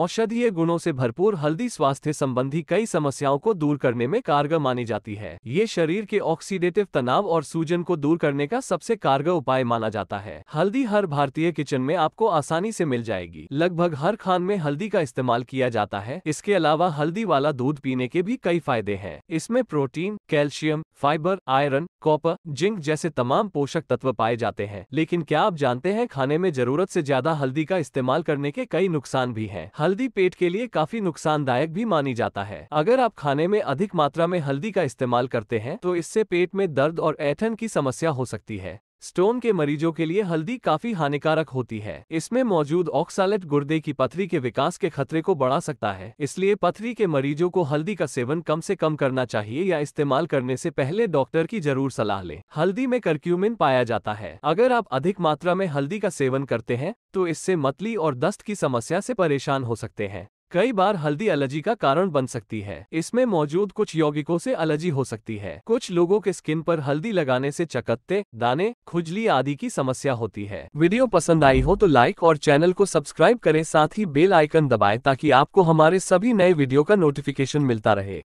औषधीय गुणों से भरपूर हल्दी स्वास्थ्य संबंधी कई समस्याओं को दूर करने में कारगर मानी जाती है ये शरीर के ऑक्सीडेटिव तनाव और सूजन को दूर करने का सबसे कारगर उपाय माना जाता है हल्दी हर भारतीय किचन में आपको आसानी से मिल जाएगी लगभग हर खान में हल्दी का इस्तेमाल किया जाता है इसके अलावा हल्दी वाला दूध पीने के भी कई फायदे हैं इसमें protein calcium fibre iron copper zinc जैसे तमाम पोषक तत्व पाए जाते हैं लेकिन क्या आप जानते हैं खाने में जरूरत से ज्यादा हल्दी का इस्तेमाल करने के कई नुकसान भी हैं हल्दी पेट के लिए काफी नुकसानदायक भी मानी जाता है अगर आप खाने में अधिक मात्रा में हल्दी का इस्तेमाल करते हैं तो इससे पेट में दर्द और ऐठन की समस्या हो सकती है स्टोन के मरीजों के लिए हल्दी काफी हानिकारक होती है इसमें मौजूद ऑक्सालेट गुर्दे की पथरी के विकास के खतरे को बढ़ा सकता है इसलिए पथरी के मरीजों को हल्दी का सेवन कम से कम करना चाहिए या इस्तेमाल करने से पहले डॉक्टर की जरूर सलाह लें हल्दी में करक्यूमिन पाया जाता है अगर आप अधिक मात्रा में हल्दी का सेवन करते हैं तो इससे मतली और दस्त की समस्या से परेशान हो सकते हैं कई बार हल्दी एलर्जी का कारण बन सकती है इसमें मौजूद कुछ यौगिकों से एलर्जी हो सकती है कुछ लोगों के स्किन पर हल्दी लगाने से चकत्ते दाने खुजली आदि की समस्या होती है वीडियो पसंद आई हो तो लाइक और चैनल को सब्सक्राइब करें साथ ही बेल आइकन दबाएं ताकि आपको हमारे सभी नए वीडियो का नोटिफिकेशन मिलता रहे